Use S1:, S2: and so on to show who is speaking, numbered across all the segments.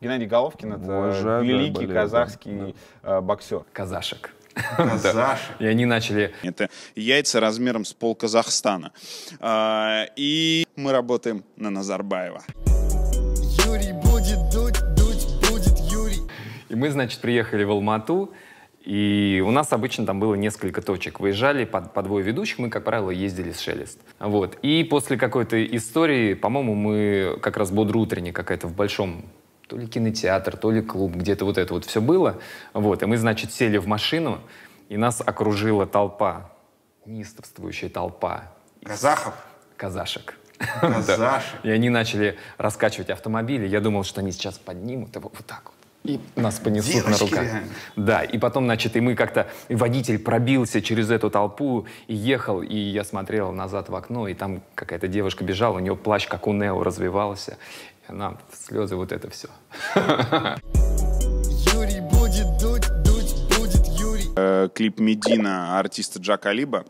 S1: Геннадий Головкин — это Уважаю, великий да, казахский да. Э, боксер. Казашек.
S2: Казашек.
S1: И они начали... Это яйца размером с пол Казахстана. А,
S3: и мы работаем на Назарбаева.
S2: Юрий будет дуть, дуть будет
S3: Юрий. И мы, значит, приехали в Алмату. И у нас обычно там было несколько точек. Выезжали по, по двое ведущих, мы, как правило, ездили с Шелест. Вот. И после какой-то истории, по-моему, мы как раз бодро утренне какая-то в большом то ли кинотеатр, то ли клуб, где-то вот это вот все было. Вот, и мы, значит, сели в машину, и нас окружила толпа, неистовствующая толпа. Казахов? Казашек. Казашек. И они начали раскачивать автомобили. Я думал, что они сейчас поднимут его вот так вот. И нас понесут Девочки, на руках. Реально. Да, и потом, значит, и мы как-то... И водитель пробился через эту толпу и ехал, и я смотрел назад в окно, и там какая-то девушка бежала, у нее плащ, как у Нео, развивался. Нам слезы вот это все. Юрий будет дуть, дуть будет Юрий. Э,
S1: клип Медина артиста Джа Калиба.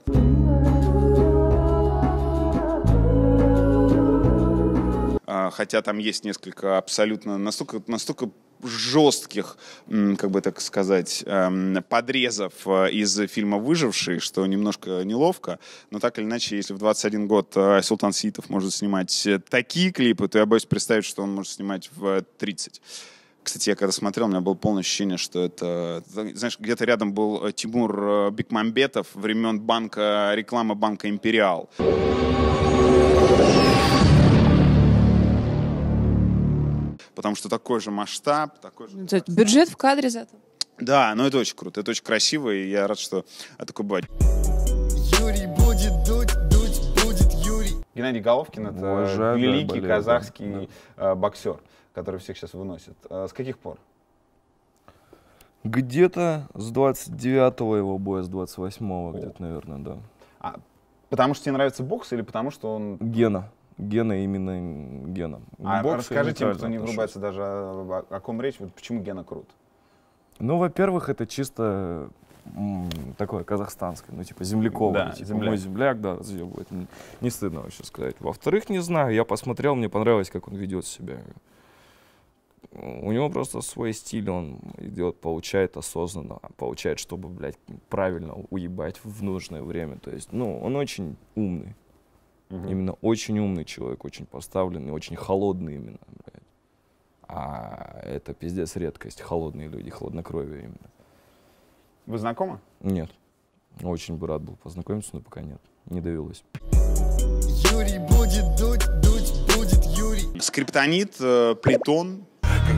S1: Хотя там есть несколько абсолютно настолько, настолько жестких, как бы так сказать, эм, подрезов э, из фильма «Выживший», что немножко неловко, но так или иначе, если в 21 год э, Султан Ситов может снимать э, такие клипы, то я боюсь представить, что он может снимать в 30. Кстати, я когда смотрел, у меня было полное ощущение, что это... Знаешь, где-то рядом был Тимур Бекмамбетов времен банка, рекламы банка «Империал». что такой же масштаб, такой же...
S3: Масштаб. Бюджет в кадре зато.
S1: Да, но ну это очень круто, это очень красиво, и я рад, что такое бывает. Юрий будет дуть, дуть будет Юрий. Геннадий Головкин — это Боже, великий да, блин, казахский да. Э, боксер, который всех сейчас выносит. Э, с каких пор?
S3: Где-то с 29-го его боя, с 28-го где-то, наверное, да. А,
S1: потому что тебе нравится бокс или потому что он...
S3: Гена. Гена именно Геном. А Бокс расскажите, кто не
S1: врубается даже, о, о ком речь, вот почему Гена крут?
S3: Ну, во-первых, это чисто такое казахстанское, ну типа земляковое, да, типа, земляк. мой земляк, да, разъебывает, не, не стыдно вообще сказать. Во-вторых, не знаю, я посмотрел, мне понравилось, как он ведет себя. У него просто свой стиль, он идет, получает осознанно, получает, чтобы, блядь, правильно уебать в нужное время. То есть, ну, он очень умный. Угу. Именно очень умный человек, очень поставленный, очень холодный именно, блядь. А это пиздец редкость, холодные люди, холоднокровие именно. Вы знакомы? Нет. Очень бы рад был познакомиться, но пока нет. Не довелось.
S2: Юрий будет дуть,
S3: дуть будет Юрий. Скриптонит, э, Плитон. Как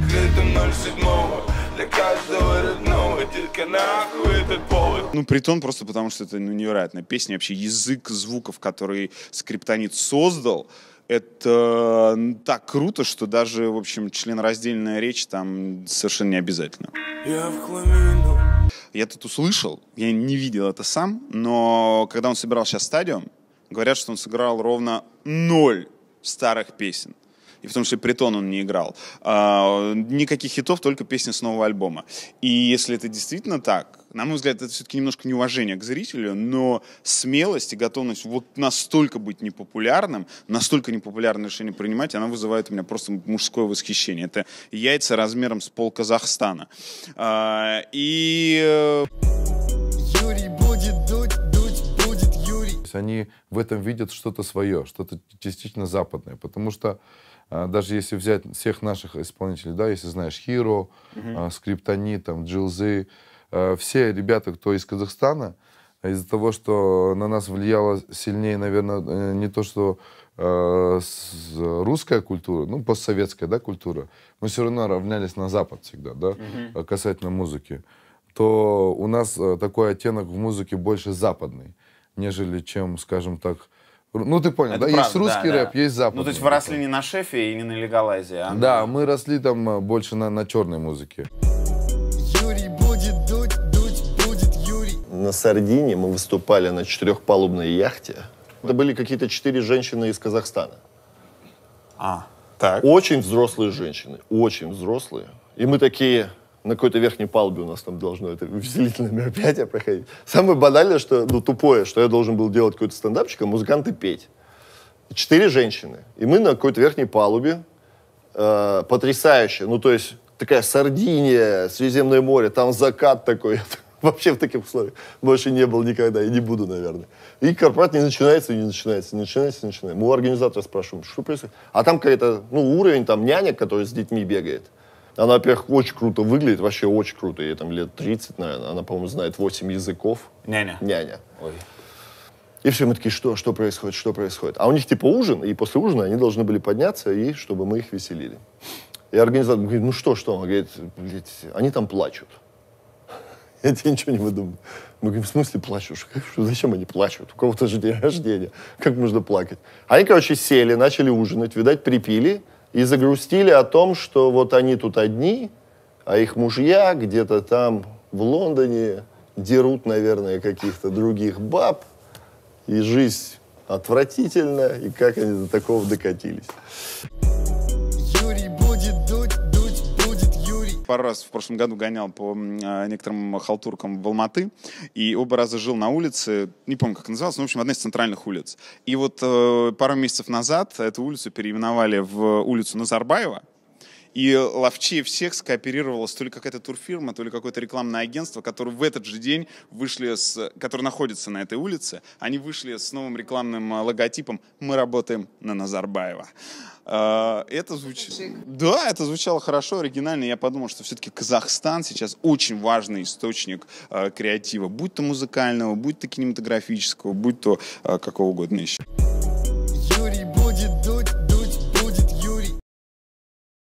S3: для каждого родного. Вот только нахуй
S1: Ну, притом просто потому, что это ну, невероятная песня. Вообще язык звуков, который скриптонит создал, это так круто, что даже, в общем, членраздельная речь там совершенно не обязательно.
S3: Я в
S1: Я тут услышал, я не видел это сам, но когда он собирал сейчас стадиум, говорят, что он сыграл ровно ноль старых песен и том числе притон он не играл. А, никаких хитов, только песни с нового альбома. И если это действительно так, на мой взгляд, это все-таки немножко неуважение к зрителю, но смелость и готовность вот настолько быть непопулярным, настолько непопулярное решение принимать, она вызывает у меня просто мужское восхищение. Это яйца размером с пол Казахстана. А, и... Э,
S2: Юрий есть они в этом видят что-то свое, что-то частично западное, потому что а, даже если взять всех наших исполнителей, да, если знаешь Хиро, mm-hmm. А, Скриптони, там, Джилзы, а, все ребята, кто из Казахстана, из-за того, что на нас влияло сильнее, наверное, э, не то, что э, русская культура, ну, постсоветская, да, культура, мы все равно равнялись на Запад всегда, да, mm-hmm. касательно музыки, то у нас э, такой оттенок в музыке больше западный нежели чем, скажем так, ну, ты понял, это да? Правда, есть русский да, рэп, да. есть западный. Ну, то есть вы
S1: росли не на шефе и не на легалайзе, а?
S2: Да, мы росли там э, больше на, на черной музыке. Юрий будет дуть, дуть будет Юрий. На Сардине мы выступали на четырехпалубной яхте. Это были какие-то четыре женщины из Казахстана. А, так. Очень взрослые женщины, очень взрослые. И мы такие, на какой-то верхней палубе у нас там должно это веселительное мероприятие проходить. Самое банальное, что, ну, тупое, что я должен был делать какой-то стендапчик, а музыканты петь. Четыре женщины. И мы на какой-то верхней палубе. Э, потрясающе. Ну, то есть, такая Сардиния, Средиземное море, там закат такой. Вообще в таких условиях больше не был никогда и не буду, наверное. И корпорат не начинается и не начинается, не начинается не начинается. Мы у организатора спрашиваем, что происходит? А там какая-то, ну, уровень, там няня, которая с детьми бегает. Она, во-первых, очень круто выглядит, вообще очень круто. Ей там лет 30, наверное. Она, по-моему, знает 8 языков. Няня. Няня. Ой. И все мы такие, что, что происходит, что происходит. А у них типа ужин, и после ужина они должны были подняться, и чтобы мы их веселили. И организатор говорит, ну что, что? Он говорит, блядь, они там плачут. Я тебе ничего не выдумал. Мы говорим, в смысле плачешь? зачем они плачут? У кого-то же день рождения. Как можно плакать? Они, короче, сели, начали ужинать, видать, припили и загрустили о том, что вот они тут одни, а их мужья где-то там в Лондоне дерут, наверное, каких-то других баб, и жизнь отвратительна, и как они до такого докатились.
S1: пару раз в прошлом году гонял по а, некоторым халтуркам в Алматы, и оба раза жил на улице, не помню, как называлась, но, в общем, одна из центральных улиц. И вот э, пару месяцев назад эту улицу переименовали в улицу Назарбаева, и ловчее всех скооперировалась то ли какая-то турфирма, то ли какое-то рекламное агентство, которое в этот же день вышли, с, которое находится на этой улице, они вышли с новым рекламным э, логотипом «Мы работаем на Назарбаева». А, это звучит... Да, это звучало хорошо, оригинально. Я подумал, что все-таки Казахстан сейчас очень важный источник э, креатива, будь то музыкального, будь то кинематографического, будь то э, какого угодно еще.